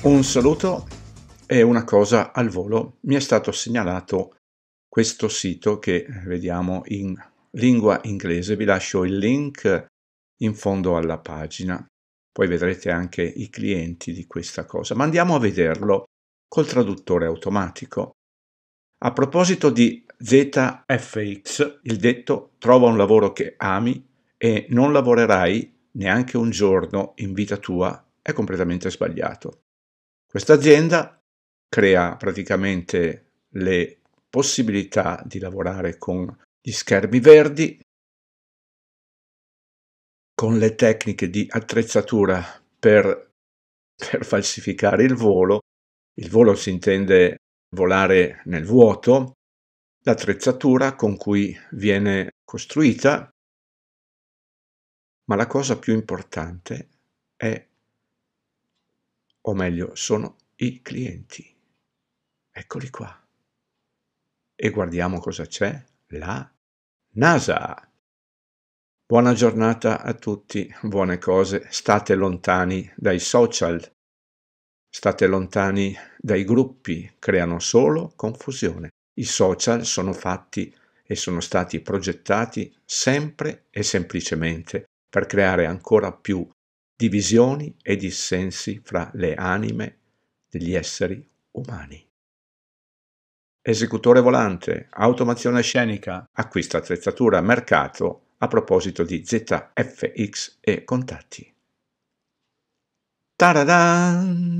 Un saluto e una cosa al volo. Mi è stato segnalato questo sito che vediamo in lingua inglese. Vi lascio il link in fondo alla pagina. Poi vedrete anche i clienti di questa cosa. Ma andiamo a vederlo col traduttore automatico. A proposito di ZFX, il detto trova un lavoro che ami e non lavorerai neanche un giorno in vita tua è completamente sbagliato. Questa azienda crea praticamente le possibilità di lavorare con gli schermi verdi, con le tecniche di attrezzatura per, per falsificare il volo. Il volo si intende volare nel vuoto, l'attrezzatura con cui viene costruita, ma la cosa più importante è o meglio sono i clienti. Eccoli qua. E guardiamo cosa c'è. La NASA. Buona giornata a tutti, buone cose, state lontani dai social, state lontani dai gruppi, creano solo confusione. I social sono fatti e sono stati progettati sempre e semplicemente per creare ancora più divisioni e dissensi fra le anime degli esseri umani. Esecutore volante, automazione scenica, acquista attrezzatura, mercato a proposito di ZFX e contatti. Taradan!